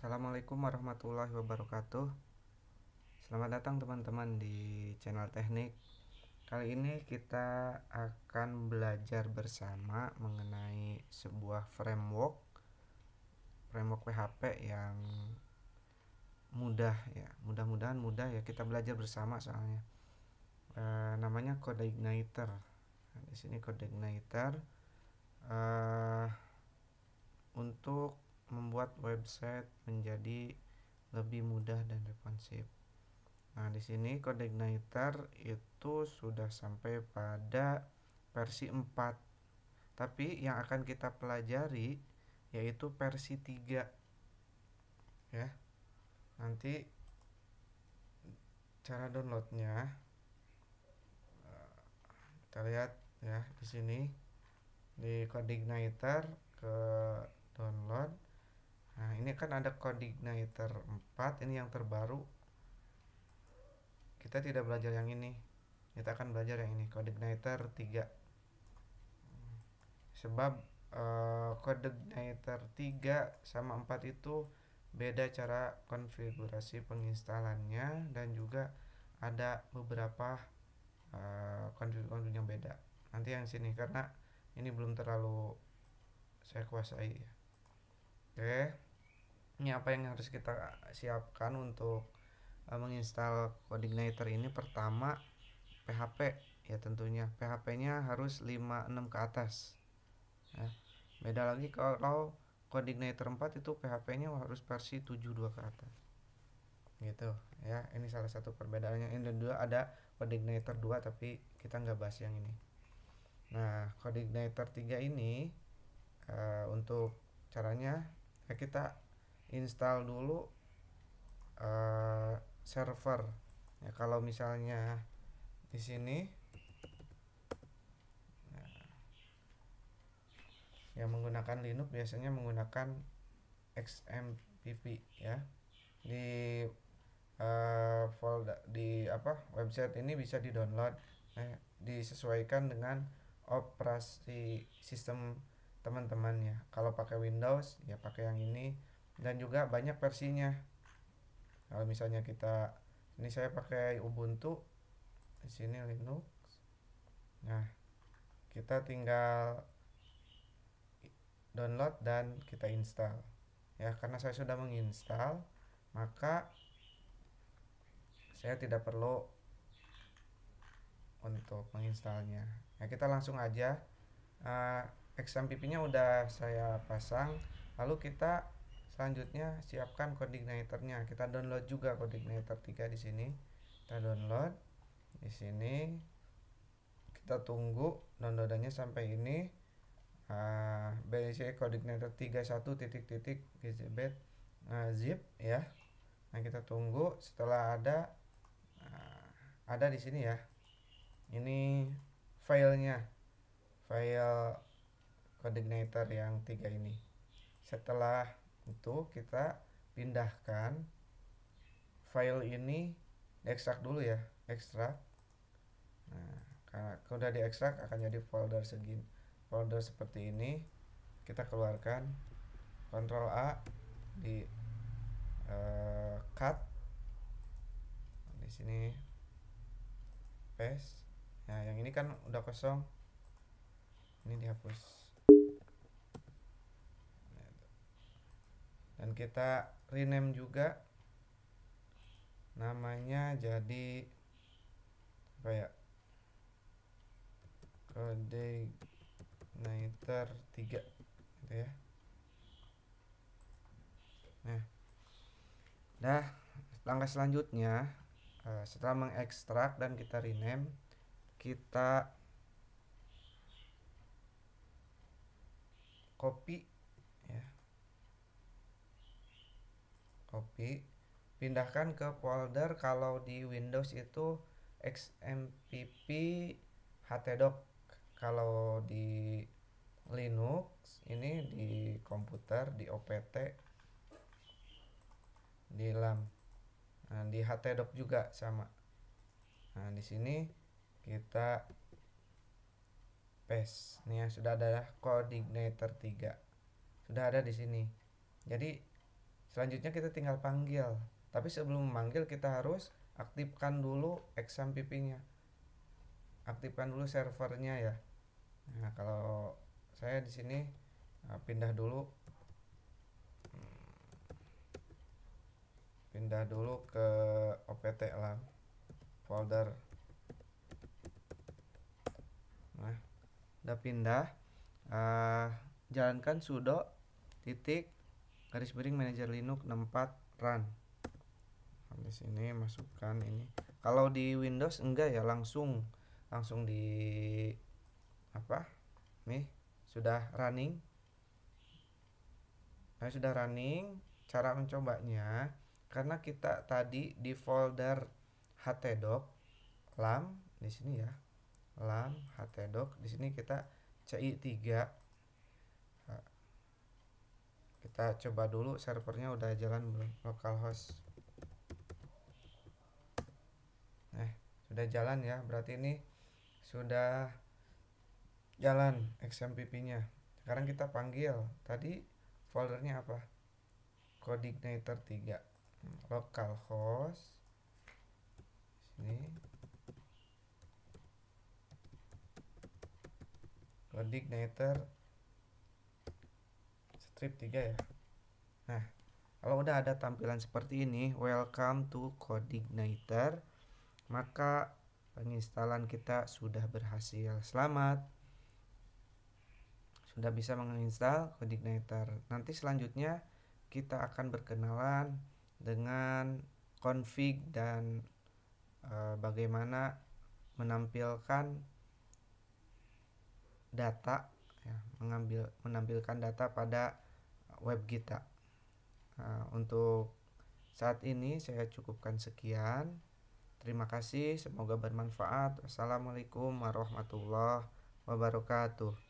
Assalamualaikum warahmatullahi wabarakatuh Selamat datang teman-teman di channel teknik Kali ini kita akan belajar bersama mengenai sebuah framework Framework PHP yang mudah ya Mudah-mudahan mudah ya kita belajar bersama soalnya e, Namanya Code Igniter nah, Di sini Code Igniter e, Untuk membuat website menjadi lebih mudah dan responsif. Nah, di sini kode igniter itu sudah sampai pada versi 4. Tapi yang akan kita pelajari yaitu versi 3. Ya. Nanti cara downloadnya eh, kita lihat ya di sini di kode igniter ke download Nah, ini kan ada coordinator 4, ini yang terbaru. Kita tidak belajar yang ini. Kita akan belajar yang ini, coordinator 3. Sebab uh, eh, 3 sama 4 itu beda cara konfigurasi penginstalannya dan juga ada beberapa uh, eh, konfigurasi yang beda. Nanti yang sini karena ini belum terlalu saya kuasai ya. Oke. Ini apa yang harus kita siapkan untuk uh, menginstal coordinator ini? Pertama PHP ya tentunya. PHP-nya harus 56 ke atas. Nah, beda lagi kalau coordinator 4 itu PHP-nya harus versi 72 ke atas. Gitu ya. Ini salah satu perbedaannya. dan dua ada coordinator 2 tapi kita nggak bahas yang ini. Nah, coordinator 3 ini uh, untuk caranya nah, kita install dulu uh, server ya kalau misalnya di sini ya, yang menggunakan Linux biasanya menggunakan XMPP ya di uh, folder di apa website ini bisa di download eh, disesuaikan dengan operasi sistem teman-teman ya kalau pakai Windows ya pakai yang ini dan juga banyak versinya kalau misalnya kita ini saya pakai Ubuntu di sini Linux nah kita tinggal download dan kita install ya karena saya sudah menginstal maka saya tidak perlu untuk menginstalnya ya kita langsung aja uh, XMPP-nya udah saya pasang. Lalu kita selanjutnya siapkan coordinatornya. Kita download juga coordinator 3 di sini. Kita download di sini. Kita tunggu downloadannya sampai ini. Uh, ah, BLC tiga 31 titik titik gigabit uh, zip ya. Nah, kita tunggu setelah ada uh, ada di sini ya. Ini filenya. File coordinator yang tiga ini setelah itu kita pindahkan file ini ekstrak dulu ya ekstrak nah karena kalau udah diekstrak akan jadi folder segini folder seperti ini kita keluarkan Ctrl A di uh, cut di sini paste nah yang ini kan udah kosong ini dihapus dan kita rename juga namanya jadi apa ya coordinator 3 gitu ya nah dah langkah selanjutnya eh, setelah mengekstrak dan kita rename kita copy copy pindahkan ke folder kalau di Windows itu xmpp htdoc kalau di Linux ini di komputer di OPT di LAM nah, di htdoc juga sama nah di sini kita paste nih ya sudah ada ya, coordinator 3 sudah ada di sini jadi Selanjutnya kita tinggal panggil. Tapi sebelum memanggil kita harus aktifkan dulu exam nya Aktifkan dulu servernya ya. Nah, kalau saya di sini eh, pindah dulu hmm. pindah dulu ke OPT lah folder nah udah pindah uh, jalankan sudo titik garis miring manajer Linux 64 run di sini masukkan ini kalau di Windows enggak ya langsung langsung di apa nih sudah running nah sudah running cara mencobanya karena kita tadi di folder htdoc lam di sini ya lam htdoc di sini kita ci3 kita coba dulu servernya udah jalan belum localhost nah eh, sudah jalan ya berarti ini sudah jalan XMPP nya sekarang kita panggil tadi foldernya apa tiga 3 localhost ini codignator strip 3 ya nah kalau udah ada tampilan seperti ini welcome to codeigniter maka penginstalan kita sudah berhasil selamat sudah bisa menginstal codeigniter nanti selanjutnya kita akan berkenalan dengan config dan e, bagaimana menampilkan data ya, mengambil menampilkan data pada web kita. Nah, untuk saat ini saya cukupkan sekian. Terima kasih, semoga bermanfaat. Wassalamualaikum warahmatullahi wabarakatuh.